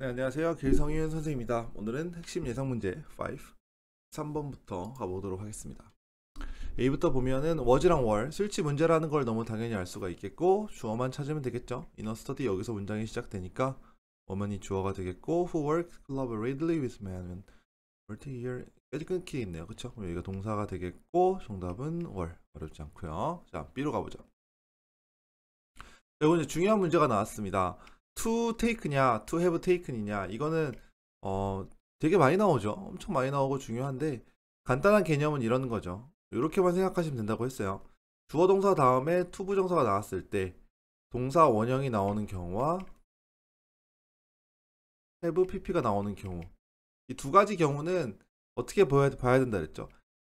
네, 안녕하세요. 길성윤 선생입니다. 오늘은 핵심 예상 문제 5, 3번부터 가보도록 하겠습니다. A부터 보면은 was랑 were, 쓸지 문제라는 걸 너무 당연히 알 수가 있겠고 주어만 찾으면 되겠죠. i n 스터디 여기서 문장이 시작되니까 워만이 주어가 되겠고 who worked collaboratively with man m u l e i year 까지 끊기있네요 그쵸? 그럼 여기가 동사가 되겠고 정답은 were 어렵지 않고요. 자, B로 가보죠. 자, 이제 중요한 문제가 나왔습니다. 투테이크냐투 해브 테이크 t 이냐 이거는 어 되게 많이 나오죠. 엄청 많이 나오고 중요한데 간단한 개념은 이런 거죠. 이렇게만 생각하시면 된다고 했어요. 주어 동사 다음에 투 부정사가 나왔을 때 동사 원형이 나오는 경우와 have pp가 나오는 경우 이 두 가지 경우는 어떻게 봐야, 봐야 된다 그랬죠.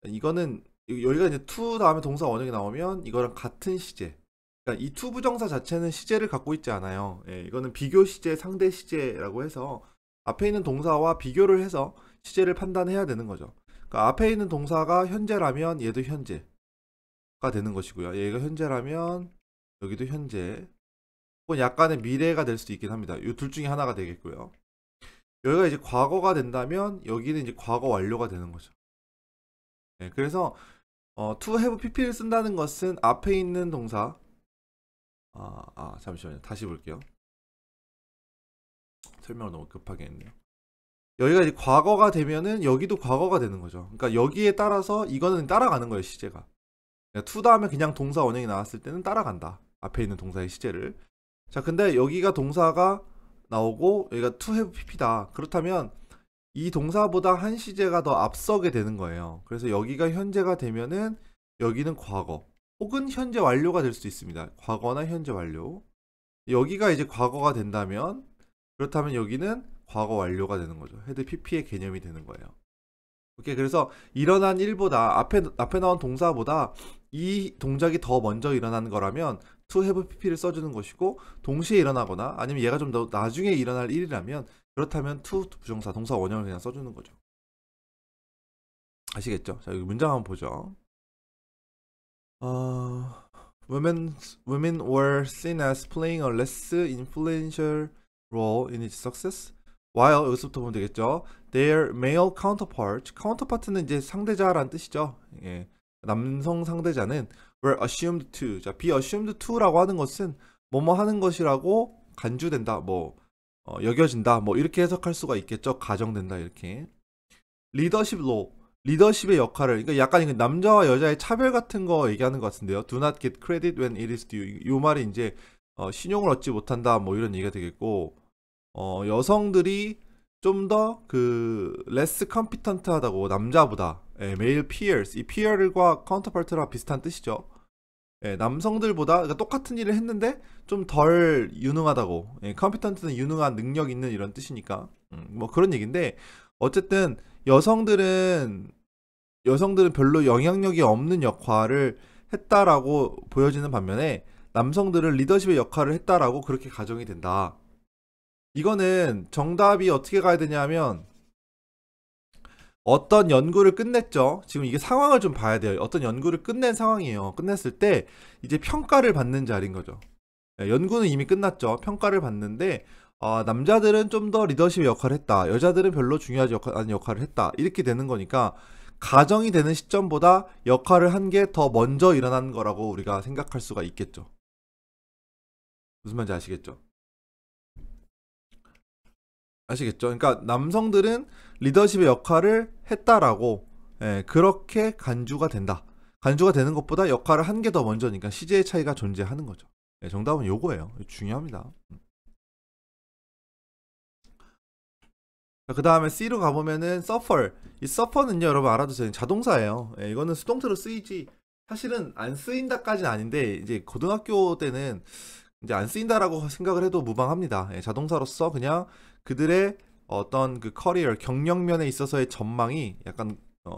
이거는 여기가 이제 투 다음에 동사 원형이 나오면 이거랑 같은 시제 그러니까 이 투부정사 자체는 시제를 갖고 있지 않아요. 예, 이거는 비교 시제, 상대 시제라고 해서 앞에 있는 동사와 비교를 해서 시제를 판단해야 되는 거죠. 그러니까 앞에 있는 동사가 현재라면 얘도 현재가 되는 것이고요. 얘가 현재라면 여기도 현재 혹은 약간의 미래가 될 수도 있긴 합니다. 이 둘 중에 하나가 되겠고요. 여기가 이제 과거가 된다면 여기는 이제 과거 완료가 되는 거죠. 네, 그래서 어, to have pp를 쓴다는 것은 앞에 있는 동사 아, 아 잠시만요. 다시 볼게요. 설명을 너무 급하게 했네요. 여기가 이제 과거가 되면은 여기도 과거가 되는 거죠. 그러니까 여기에 따라서 이거는 따라가는 거예요, 시제가. 그러니까 투 다음에 그냥 동사 원형이 나왔을 때는 따라간다. 앞에 있는 동사의 시제를. 자, 근데 여기가 동사가 나오고 여기가 투 o have pp다. 그렇다면 이 동사보다 한 시제가 더 앞서게 되는 거예요. 그래서 여기가 현재가 되면은 여기는 과거. 혹은 현재 완료가 될 수 있습니다. 과거나 현재 완료. 여기가 이제 과거가 된다면 그렇다면 여기는 과거 완료가 되는 거죠. 헤드 PP의 개념이 되는 거예요. 오케이 그래서 일어난 일보다 앞에 앞에 나온 동사보다 이 동작이 더 먼저 일어난 거라면 to have pp를 써주는 것이고 동시에 일어나거나 아니면 얘가 좀 더 나중에 일어날 일이라면 그렇다면 to 부정사 동사 원형을 그냥 써주는 거죠. 아시겠죠? 자 여기 문장 한번 보죠. Uh, women women were seen as playing a less influential role in its success. while 여기서부터 보면 되겠죠. Their male counterpart, counterpart는 이제 상대자란 뜻이죠. 예. 남성 상대자는 were assumed to. 자, be assumed to라고 하는 것은 뭐뭐 하는 것이라고 간주된다, 뭐 어, 여겨진다, 뭐 이렇게 해석할 수가 있겠죠. 가정된다 이렇게. 리더십 로 리더십의 역할을 그러니까 약간 남자와 여자의 차별 같은 거 얘기하는 것 같은데요. Do not get credit when it is due. 이 말이 이제 어, 신용을 얻지 못한다 뭐 이런 얘기가 되겠고 어, 여성들이 좀 더 그 less competent하다고 남자보다 예, male peers 이 peer과 counterpart랑 비슷한 뜻이죠. 예, 남성들보다 그러니까 똑같은 일을 했는데 좀 덜 유능하다고 예, competent는 유능한 능력 있는 이런 뜻이니까 음, 뭐 그런 얘기인데 어쨌든 여성들은 여성들은 별로 영향력이 없는 역할을 했다라고 보여지는 반면에 남성들은 리더십의 역할을 했다라고 그렇게 가정이 된다. 이거는 정답이 어떻게 가야 되냐면 어떤 연구를 끝냈죠. 지금 이게 상황을 좀 봐야 돼요. 어떤 연구를 끝낸 상황이에요. 끝냈을 때 이제 평가를 받는 자리인 거죠. 네, 연구는 이미 끝났죠. 평가를 받는데 아, 남자들은 좀 더 리더십 의 역할을 했다. 여자들은 별로 중요하지 않은 역할을 했다. 이렇게 되는 거니까 가정이 되는 시점보다 역할을 한 게 더 먼저 일어난 거라고 우리가 생각할 수가 있겠죠. 무슨 말인지 아시겠죠? 아시겠죠? 그러니까 남성들은 리더십의 역할을 했다라고 예, 그렇게 간주가 된다. 간주가 되는 것보다 역할을 한 게 더 먼저니까 시제의 차이가 존재하는 거죠. 예, 정답은 요거예요. 중요합니다. 음. 그러니까 그 다음에 C로 가보면은 서퍼 를이 서퍼는요 여러분 알아두세요 자동사예요 예, 이거는 수동태로 쓰이지 사실은 안 쓰인다까지는 아닌데 이제 고등학교 때는 이제 안 쓰인다라고 생각을 해도 무방합니다 예, 자동사로서 그냥 그들의 어떤 그 커리어 경력면에 있어서의 전망이 약간 어,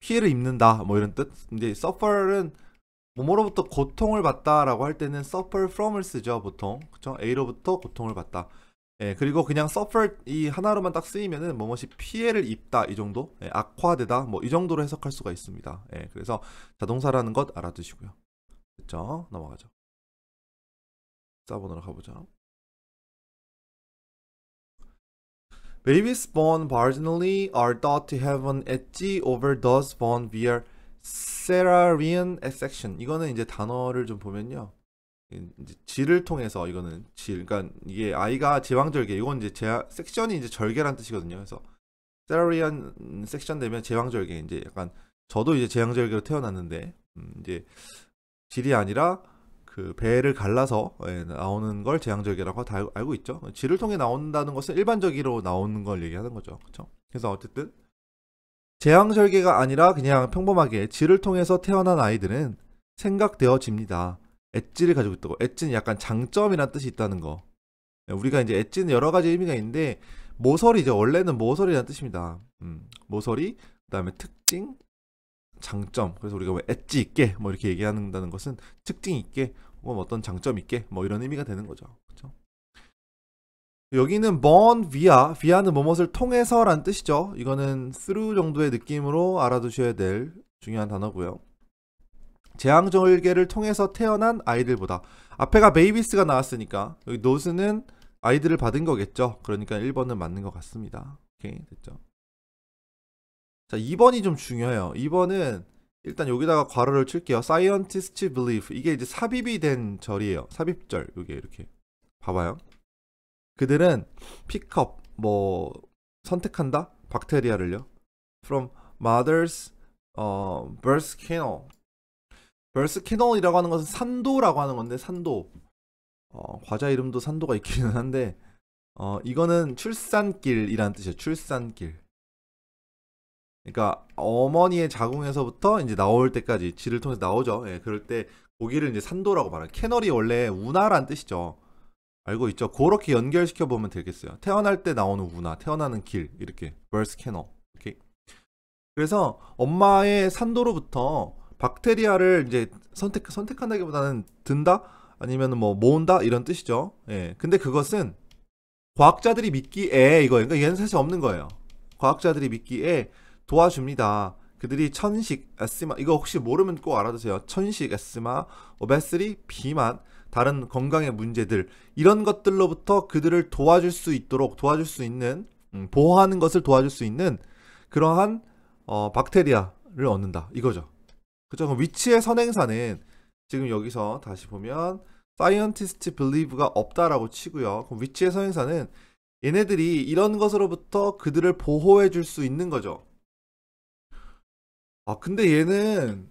피해를 입는다 뭐 이런 뜻 이제 서퍼는 몸으로부터 고통을 받다라고 할 때는 suffer from을 쓰죠 보통 그쵸 A로부터 고통을 받다 예, 그리고 그냥 s u f f e r 이 하나로만 딱 쓰이면은 뭐뭐시 피해를 입다 이 정도, 예, 악화되다 뭐 이 정도로 해석할 수가 있습니다. 예, 그래서 자동사라는 것 알아두시고요. 됐죠? 넘어가죠. 써보으로 가보죠. Babies born vaginally are thought to have an edgy over those born via cesarean section. 이거는 이제 단어를 좀 보면요. 이제 질을 통해서 이거는 질 그러니까 이게 아이가 제왕절개 이건 이제 제 섹션이 이제 절개란 뜻이거든요. 그래서 세라리안 섹션 되면 제왕절개 이제 약간 저도 이제 제왕절개로 태어났는데 음, 이제 질이 아니라 그 배를 갈라서 예, 나오는 걸 제왕절개라고 다 알고 있죠. 질을 통해 나온다는 것은 일반적으로 나오는 걸 얘기하는 거죠. 그렇죠? 그래서 어쨌든 제왕절개가 아니라 그냥 평범하게 질을 통해서 태어난 아이들은 생각되어집니다. 엣지를 가지고 있다고. 엣지는 약간 장점이란 뜻이 있다는 거. 예, 우리가 이제 엣지는 여러 가지 의미가 있는데 모서리죠. 원래는 모서리란 뜻입니다. 음, 모서리, 그다음에 특징, 장점. 그래서 우리가 왜 뭐 엣지 있게 뭐 이렇게 얘기한다는 것은 특징 있게 혹은 어떤 장점 있게 뭐 이런 의미가 되는 거죠. 그렇죠? 여기는 먼 via, via는 무엇을 통해서란 뜻이죠. 이거는 through 정도의 느낌으로 알아두셔야 될 중요한 단어고요. 재앙절개를 통해서 태어난 아이들보다 앞에가 베이비스가 나왔으니까 여기 노스는 아이들을 받은 거겠죠. 그러니까 1번은 맞는 것 같습니다. 오케이 됐죠. 자 2번이 좀 중요해요. 2번은 일단 여기다가 괄호를 칠게요. Scientist belief 이게 이제 삽입이 된 절이에요. 삽입절 이게 이렇게 봐봐요. 그들은 픽업 뭐 선택한다 박테리아를요. From mothers 어, birth canal 벌스캐널이라고 하는 것은 산도라고 하는 건데 산도 어, 과자 이름도 산도가 있기는 한데 어, 이거는 출산길이라는 뜻이에요. 출산길. 그러니까 어머니의 자궁에서부터 이제 나올 때까지 지를 통해서 나오죠. 예, 그럴 때 고기를 이제 산도라고 말해요. 캐널이 원래 운하라는 뜻이죠. 알고 있죠? 그렇게 연결시켜 보면 되겠어요. 태어날 때 나오는 운하, 태어나는 길 이렇게 벌스 캐 t h c a 오케이. 그래서 엄마의 산도로부터 박테리아를 이제 선택 선택한다기보다는 든다 아니면 뭐 모은다 이런 뜻이죠. 예. 근데 그것은 과학자들이 믿기에 이거예요. 그러니까 얘는 사실 없는 거예요. 과학자들이 믿기에 도와줍니다. 그들이 천식, 에스마 이거 혹시 모르면 꼭 알아두세요. 천식, 에스마, 오베스리, 뭐 비만, 다른 건강의 문제들 이런 것들로부터 그들을 도와줄 수 있도록 도와줄 수 있는 음, 보호하는 것을 도와줄 수 있는 그러한 어, 박테리아를 얻는다 이거죠. 그죠? 위치의 선행사는 지금 여기서 다시 보면 s 이언티스트 i 리브가 없다라고 치고요. 그럼 위치의 선행사는 얘네들이 이런 것으로부터 그들을 보호해 줄 수 있는 거죠. 아 근데 얘는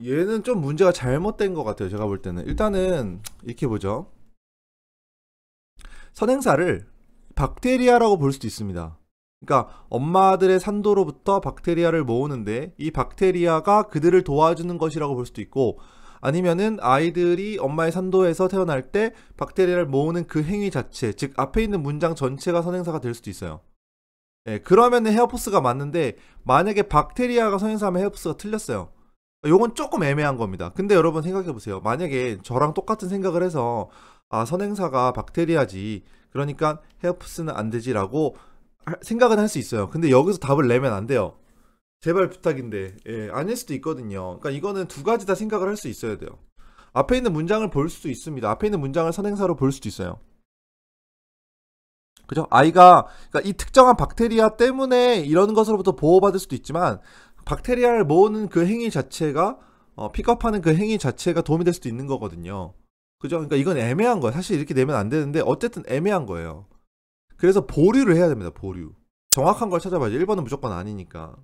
얘는 좀 문제가 잘못된 것 같아요. 제가 볼 때는 일단은 이렇게 보죠. 선행사를 박테리아라고 볼 수도 있습니다. 그러니까 엄마들의 산도로부터 박테리아를 모으는데 이 박테리아가 그들을 도와주는 것이라고 볼 수도 있고 아니면은 아이들이 엄마의 산도에서 태어날 때 박테리아를 모으는 그 행위 자체, 즉 앞에 있는 문장 전체가 선행사가 될 수도 있어요. 예, 그러면은 헤어포스가 맞는데 만약에 박테리아가 선행사면 헤어포스가 틀렸어요. 요건 조금 애매한 겁니다. 근데 여러분 생각해 보세요. 만약에 저랑 똑같은 생각을 해서 아 선행사가 박테리아지 그러니까 헤어포스는 안 되지라고 생각은 할 수 있어요. 근데 여기서 답을 내면 안 돼요. 제발 부탁인데 예, 아닐 수도 있거든요. 그러니까 이거는 두 가지 다 생각을 할 수 있어야 돼요. 앞에 있는 문장을 볼 수도 있습니다. 앞에 있는 문장을 선행사로 볼 수도 있어요. 그죠? 아이가 그러니까 이 특정한 박테리아 때문에 이런 것으로부터 보호받을 수도 있지만 박테리아를 모으는 그 행위 자체가 어, 픽업하는 그 행위 자체가 도움이 될 수도 있는 거거든요. 그죠? 그러니까 이건 애매한 거예요. 사실 이렇게 내면안 되는데 어쨌든 애매한 거예요. 그래서 보류를 해야 됩니다. 보류. 정확한 걸 찾아봐야지. 1번은 무조건 아니니까.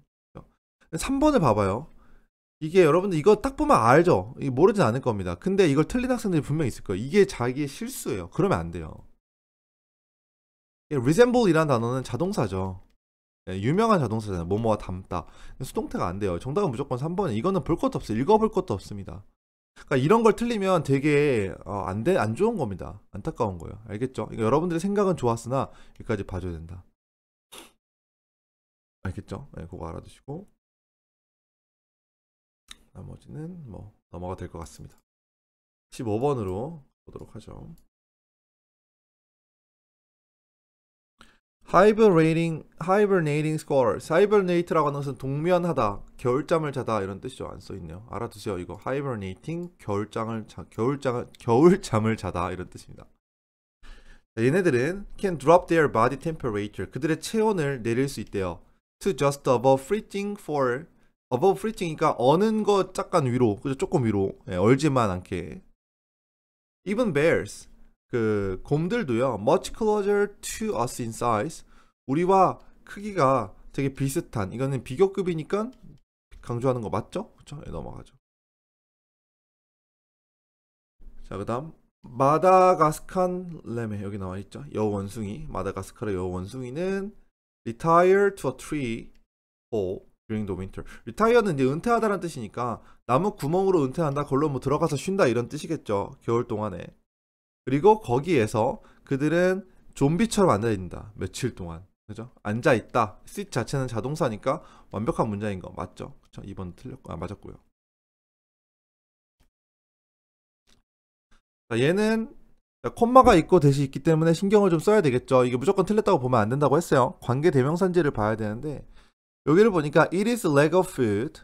3번을 봐봐요. 이게 여러분들 이거 딱 보면 알죠? 모르진 않을 겁니다. 근데 이걸 틀린 학생들이 분명히 있을 거예요. 이게 자기의 실수예요. 그러면 안 돼요. r e s e m b l e 이란 단어는 자동사죠. 예, 유명한 자동사잖아요. 뭐뭐가 닮다. 수동태가 안 돼요. 정답은 무조건 3번. 이거는 볼 것도 없어요. 읽어볼 것도 없습니다. 그러니까 이런 걸 틀리면 되게 어, 안, 돼, 안 좋은 겁니다. 안타까운 거예요. 알겠죠? 그러니까 여러분들의 생각은 좋았으나 여기까지 봐줘야 된다. 알겠죠? 네, 그거 알아두시고 나머지는 뭐 넘어가 될 것 같습니다. 15번으로 보도록 하죠. hibernating, hibernating scholars. hibernate라고 하는 것은 동면하다, 겨울잠을 자다 이런 뜻이죠. 안 써있네요. 알아두세요. 이거 hibernating, 겨울잠을 자, 겨울잠, 겨울잠을 자다 이런 뜻입니다. 자, 얘네들은 can drop their body temperature. 그들의 체온을 내릴 수 있대요. to just above freezing for above freezing이니까 어는 것 약간 위로, 그죠? 조금 위로, 예, 얼지만 않게. Even bears, 그 곰들도요. much closer to us in size. 우리와 크기가 되게 비슷한. 이거는 비교급이니까 강조하는 거 맞죠? 그렇죠? 넘어가죠. 자, 그다음 마다가스칸 레메 여기 나와 있죠. 여원숭이 마다가스카르 여원숭이는 retire to a tree for during the winter. retire는 이제 은퇴하다라는 뜻이니까 나무 구멍으로 은퇴한다. 걸로 뭐 들어가서 쉰다 이런 뜻이겠죠. 겨울 동안에. 그리고 거기에서 그들은 좀비처럼 앉아 있다. 며칠 동안. 그죠? 앉아 있다. sit 자체는 자동사니까 완벽한 문장인 거 맞죠? 그쵸? 2번 틀렸고 아, 맞았고요. 자, 얘는 콤마가 있고 대시 있기 때문에 신경을 좀 써야 되겠죠. 이게 무조건 틀렸다고 보면 안 된다고 했어요. 관계 대명사인지를 봐야 되는데 여기를 보니까 it is lack of food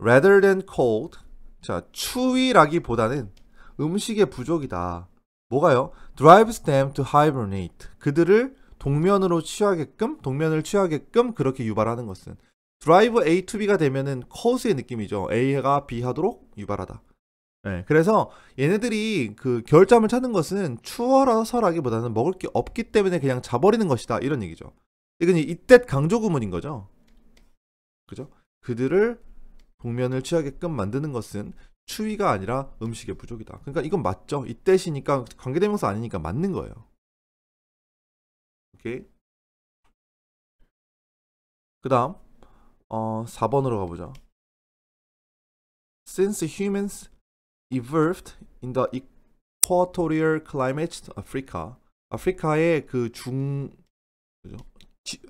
rather than cold. 자, 추위라기보다는 음식의 부족이다. 뭐가요? drives them to hibernate. 그들을 동면으로 취하게끔, 동면을 취하게끔 그렇게 유발하는 것은 drive A to B가 되면은 cause의 느낌이죠. A가 B 하도록 유발하다. 네, 그래서 얘네들이 그 결점을 찾는 것은 추월해서라기보다는 먹을 게 없기 때문에 그냥 자버리는 것이다 이런 얘기죠. 이건 이때 강조구문인 거죠. 그죠? 그들을 동면을 취하게끔 만드는 것은 추위가 아니라 음식의 부족이다. 그러니까 이건 맞죠. 이때시니까 관계대명사 아니니까 맞는 거예요. 오케이. 그 다음 어, 4번으로 가보자. Since humans evolved in the equatorial climate Africa, 아프리카의 그중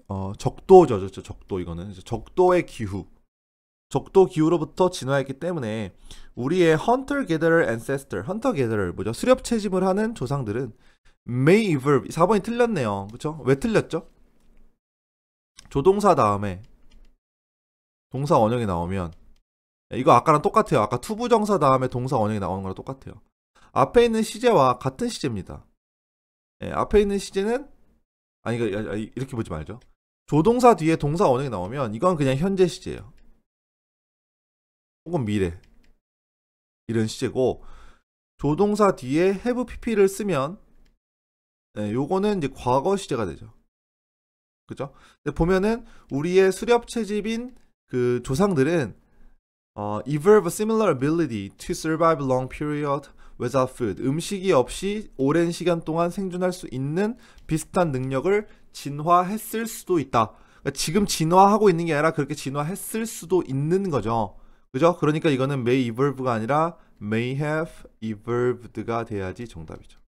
어, 적도죠, 그렇죠. 적도 이거는 적도의 기후. 적도 기후로부터 진화했기 때문에 우리의 헌터 게더럴 앤세스터 헌터 게더럴 뭐죠? 수렵 채집을 하는 조상들은 may verb 4번이 틀렸네요. 그렇죠? 왜 틀렸죠? 조동사 다음에 동사 원형이 나오면 이거 아까랑 똑같아요. 아까 투부정사 다음에 동사 원형이 나오는 거랑 똑같아요. 앞에 있는 시제와 같은 시제입니다. 예, 앞에 있는 시제는 아니 이렇게 보지 말죠. 조동사 뒤에 동사 원형이 나오면 이건 그냥 현재 시제예요. 혹은 미래 이런 시제고 조동사 뒤에 have pp를 쓰면 네, 요거는 이제 과거 시제가 되죠. 그죠? 근데 보면은 우리의 수렵 채집인 그 조상들은 어, evolve similar ability to survive long period without food. 음식이 없이 오랜 시간 동안 생존할 수 있는 비슷한 능력을 진화했을 수도 있다. 그러니까 지금 진화하고 있는 게 아니라 그렇게 진화했을 수도 있는 거죠. 그죠? 그러니까 이거는 may evolve가 아니라 may have evolved가 돼야지 정답이죠.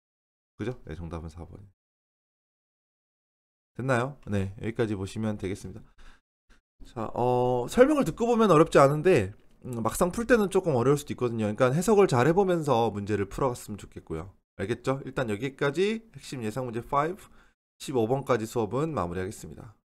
그죠? 네, 정답은 4번. 됐나요? 네, 여기까지 보시면 되겠습니다. 자, 어, 설명을 듣고 보면 어렵지 않은데 음, 막상 풀 때는 조금 어려울 수도 있거든요. 그러니까 해석을 잘 해보면서 문제를 풀어갔으면 좋겠고요. 알겠죠? 일단 여기까지 핵심 예상 문제 5, 15번까지 수업은 마무리하겠습니다.